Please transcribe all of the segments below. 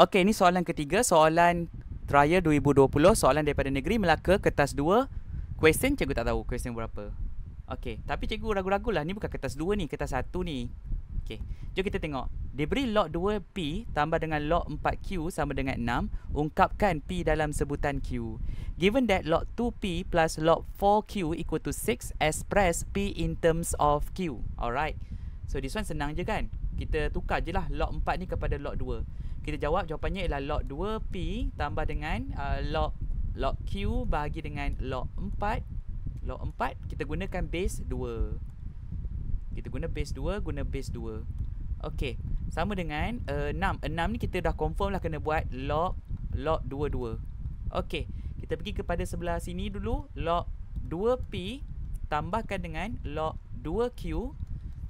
Okey, ini soalan ketiga, soalan trial 2020, soalan daripada negeri Melaka kertas 2. Question cikgu tak tahu question berapa. Okey, tapi cikgu ragu-ragulah ni bukan kertas 2 ni, kertas 1 ni. Okey. Jom kita tengok. Diberi log 2p tambah dengan log 4q sama dengan 6, ungkapkan p dalam sebutan q. Given that log 2p plus log 4q equal to 6, express p in terms of q. Alright. So this one senang je kan? Kita tukar je lah log 4 ni kepada log 2. Kita jawab jawapannya ialah log 2P tambah dengan uh, log log Q bahagi dengan log 4. Log 4 kita gunakan base 2. Kita guna base 2, guna base 2. Okey, sama dengan uh, 6. 6 ni kita dah confirm lah kena buat log log 2 2. Okey, kita pergi kepada sebelah sini dulu log 2P tambahkan dengan log 2Q.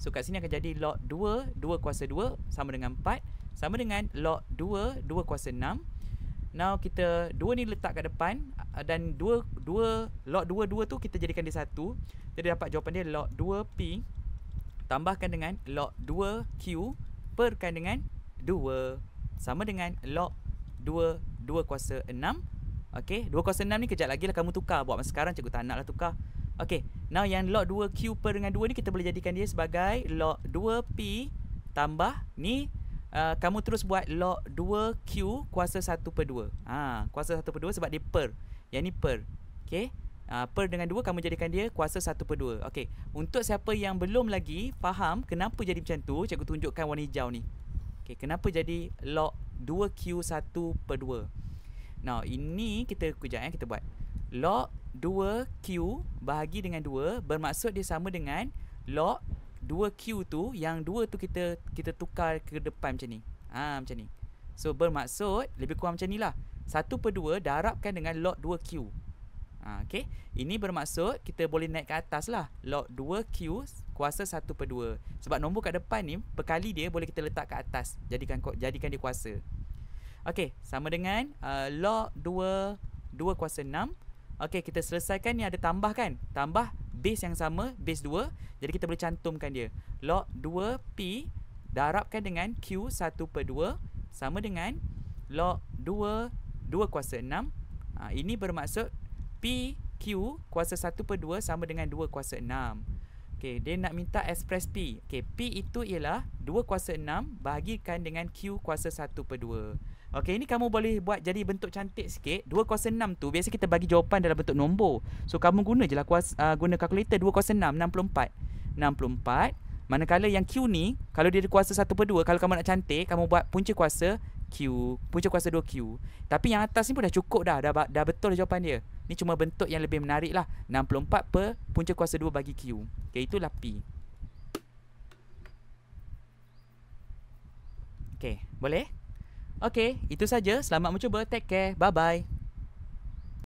So kat sini akan jadi log 2 2 kuasa 2 sama dengan 4 sama dengan log 2 2 kuasa 6 now kita 2 ni letak kat depan dan 2 2 log 2 2 tu kita jadikan dia 1 jadi dapat jawapan dia log 2 p tambahkan dengan log 2 q perkan dengan 2 sama dengan log 2 2 kuasa 6 Okey, 2 kuasa 6 ni kejap lagi lah kamu tukar Buat masa sekarang cikgu tak nak lah tukar Okey, now yang log 2 Q per dengan 2 ni Kita boleh jadikan dia sebagai log 2 P Tambah ni Uh, kamu terus buat log 2q kuasa 1 per 2. Ha, kuasa 1 per 2 sebab dia per. Yang ni per. okay? Uh, per dengan 2 kamu jadikan dia kuasa 1 per 2. Okay. Untuk siapa yang belum lagi faham kenapa jadi macam tu, cikgu tunjukkan warna hijau ni. Okay. kenapa jadi log 2q 1 per 2. Now, ini kita kejap eh kita buat. Log 2q bahagi dengan 2 bermaksud dia sama dengan log dua Q tu yang dua tu kita kita tukar ke depan macam ni. Ha macam ni. So bermaksud lebih kurang macam ni lah. 1 per 2 darabkan dengan log 2Q. Ha, okay. Ini bermaksud kita boleh naik ke atas lah. Log 2Q kuasa 1 per 2. Sebab nombor kat depan ni, perkali dia boleh kita letak ke atas. Jadikan jadikan dia kuasa. Okay, sama dengan uh, log 2, 2 kuasa 6. Okay, kita selesaikan ni ada tambah kan? Tambah base yang sama, base 2. Jadi kita boleh cantumkan dia. Log 2P darabkan dengan Q 1 per 2 sama dengan log 2, 2 kuasa 6. Ha, ini bermaksud P, Q kuasa 1 per 2 sama dengan 2 kuasa 6. Okay, dia nak minta express P. Okay, P itu ialah 2 kuasa 6 bahagikan dengan Q kuasa 1 per 2. Okey, ini kamu boleh buat jadi bentuk cantik sikit. 2 kuasa 6 tu biasa kita bagi jawapan dalam bentuk nombor. So kamu guna je lah kuasa uh, guna kalkulator 2 kuasa 6 64. 64 manakala yang Q ni kalau dia ada kuasa 1 per 2 kalau kamu nak cantik kamu buat punca kuasa Q punca kuasa 2 Q. Tapi yang atas ni pun dah cukup dah dah, dah, betul lah jawapan dia. Ni cuma bentuk yang lebih menarik lah 64 per punca kuasa 2 bagi Q Okay, itulah P Okay, boleh? Okay, itu saja. Selamat mencuba. Take care. Bye-bye.